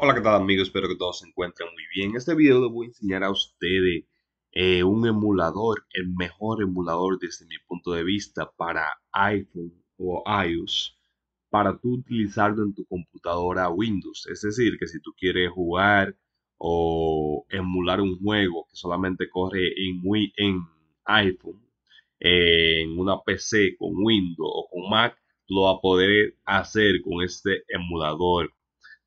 Hola, que tal amigos? Espero que todos se encuentren muy bien. En este video les voy a enseñar a ustedes eh, un emulador, el mejor emulador desde mi punto de vista para iPhone o iOS, para tú utilizarlo en tu computadora Windows. Es decir, que si tú quieres jugar o emular un juego que solamente corre en, en iPhone, eh, en una PC con Windows o con Mac, lo va a poder hacer con este emulador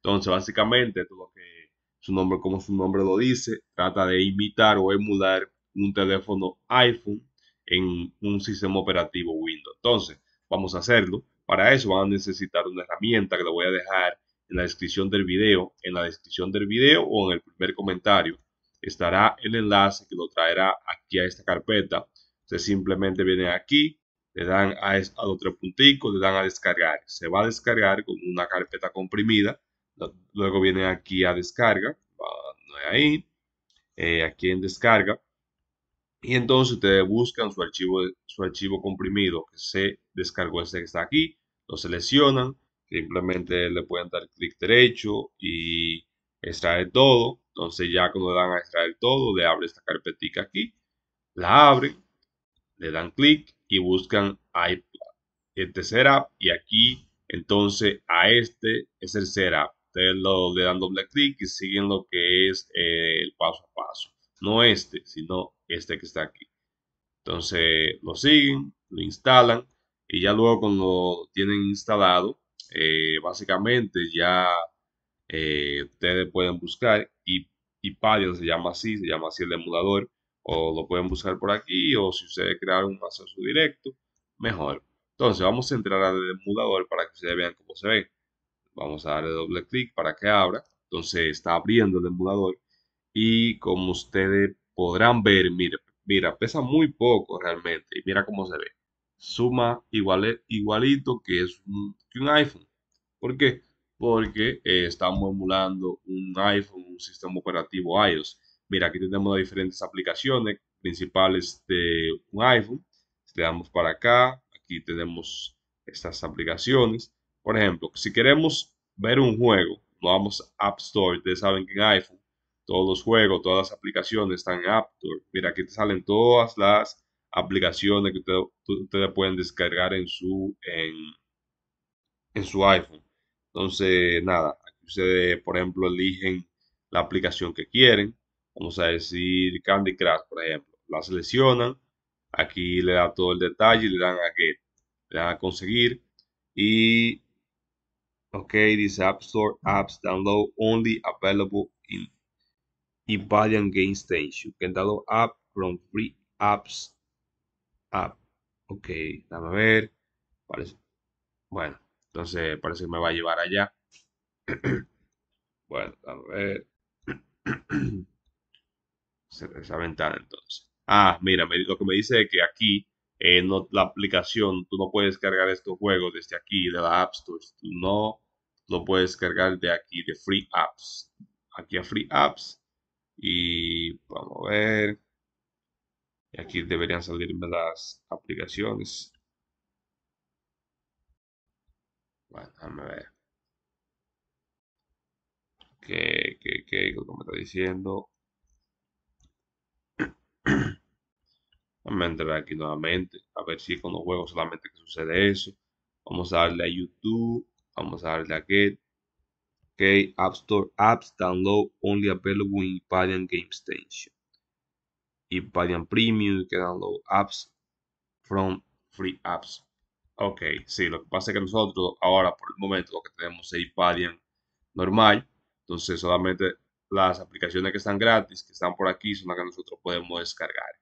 entonces, básicamente, todo que su nombre, como su nombre lo dice, trata de imitar o emular un teléfono iPhone en un sistema operativo Windows. Entonces, vamos a hacerlo. Para eso van a necesitar una herramienta que lo voy a dejar en la descripción del video. En la descripción del video o en el primer comentario estará el enlace que lo traerá aquí a esta carpeta. Ustedes simplemente vienen aquí, le dan a, otro los tres le dan a descargar. Se va a descargar con una carpeta comprimida Luego viene aquí a descarga, ahí, eh, aquí en descarga. Y entonces ustedes buscan su archivo, su archivo comprimido que se descargó ese que está aquí, lo seleccionan, simplemente le pueden dar clic derecho y extraer todo. Entonces ya cuando le dan a extraer todo, le abre esta carpetica aquí, la abren, le dan clic y buscan iPad, el y aquí entonces a este es el setup ustedes lo, le dan doble clic y siguen lo que es eh, el paso a paso. No este, sino este que está aquí. Entonces lo siguen, lo instalan y ya luego cuando lo tienen instalado, eh, básicamente ya eh, ustedes pueden buscar y, y se llama así, se llama así el emulador o lo pueden buscar por aquí o si ustedes crearon un acceso directo, mejor. Entonces vamos a entrar al emulador para que ustedes vean cómo se ve. Vamos a darle doble clic para que abra. Entonces está abriendo el emulador. Y como ustedes podrán ver, mira, mira pesa muy poco realmente. Y mira cómo se ve. Suma igual, igualito que, es un, iPhone. ¿Por qué? Porque eh, estamos emulando un iPhone, un sistema operativo iOS. Mira, aquí tenemos diferentes aplicaciones principales de un iPhone. le damos para acá, aquí tenemos estas aplicaciones. Por ejemplo, si queremos ver un juego, no vamos a App Store. Ustedes saben que en iPhone todos los juegos, todas las aplicaciones están en App Store. Mira, aquí te salen todas las aplicaciones que ustedes pueden descargar en su, en, su iPhone. Entonces, nada, aquí ustedes, por ejemplo, eligen la aplicación que quieren. Vamos a decir Candy Crush, por ejemplo. La seleccionan. Aquí le da todo el detalle, le dan a Get, le dan a conseguir. Y Ok, dice App Store Apps Download Only Available in Valiant Game Station. que can download app from free apps app. Ok, dame a ver. Parece. Bueno, entonces parece que me va a llevar allá. bueno, dame a ver. Esa ventana entonces. Ah, mira, me, lo que me dice es que aquí eh, la aplicación, tú no puedes cargar estos juegos desde aquí de la App Store. Tú no lo puedes cargar de aquí, de Free Apps. Aquí a Free Apps. Y vamos a ver. Aquí deberían salirme las aplicaciones. Bueno, déjame ver. ¿Qué, que, que, que me está diciendo? Vamos a entrar aquí nuevamente. A ver si con los juegos solamente que sucede eso. Vamos a darle a YouTube. Vamos a darle aquí, que, App Store apps download only available in Ipadian Game Station. Ipadian Premium, que download apps from free apps. Ok, sí, lo que pasa es que nosotros ahora por el momento lo que tenemos es Ipadian normal. Entonces solamente las aplicaciones que están gratis, que están por aquí, son las que nosotros podemos descargar.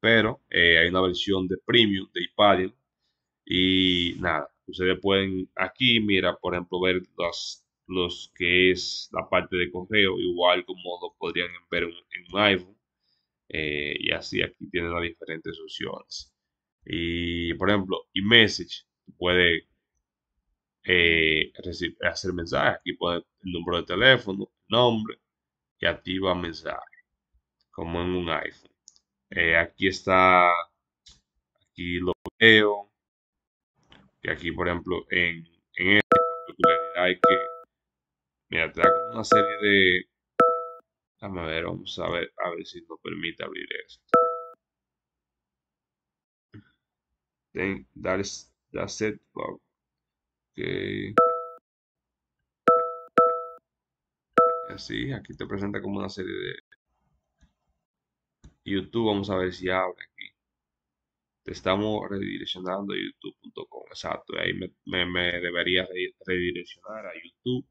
Pero eh, hay una versión de premium de Ipadian Y nada, ustedes pueden aquí, mira, por ejemplo, ver los, los que es la parte de correo, igual como lo podrían ver en, un iPhone. Eh, y así aquí tienen las diferentes opciones. Y por ejemplo, message. puede eh, hacer mensajes. Aquí puede el número de teléfono, nombre y activa mensaje, como en un iPhone. Eh, aquí está, aquí lo veo que aquí, por ejemplo, en, en esta particularidad es que, mira, te da como una serie de... vamos a ver, a ver si nos permite abrir esto. Ten, that that's it, Así, aquí te presenta como una serie de... YouTube, vamos a ver si abre aquí estamos redireccionando a youtube.com. Exacto, ahí me, debería redireccionar a YouTube.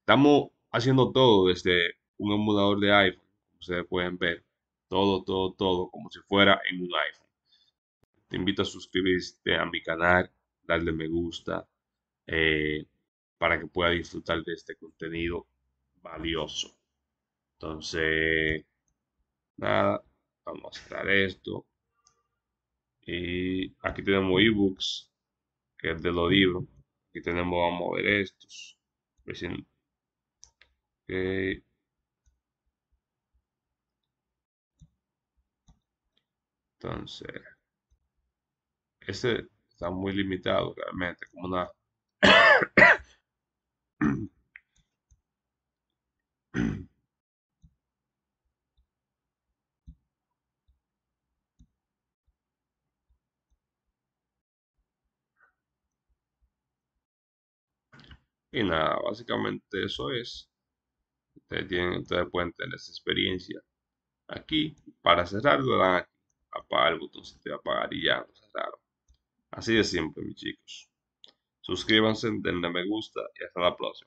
Estamos haciendo todo desde un emulador de iPhone, como ustedes pueden ver. Todo, todo, todo, como si fuera en un iPhone. Te invito a suscribirte a mi canal, darle me gusta, eh, para que pueda disfrutar de este contenido valioso. Entonces, nada, vamos a mostrar esto. Y aquí tenemos ebooks, que es de los libros. Aquí tenemos, vamos a ver estos. Entonces, ese está muy limitado realmente, como una Y nada, básicamente eso es. Ustedes, tienen, ustedes pueden tener esa experiencia aquí. Para cerrarlo, dan aquí. Apagar el va a apagar y ya lo cerraron. Así de siempre mis chicos. Suscríbanse, denle me gusta y hasta la próxima.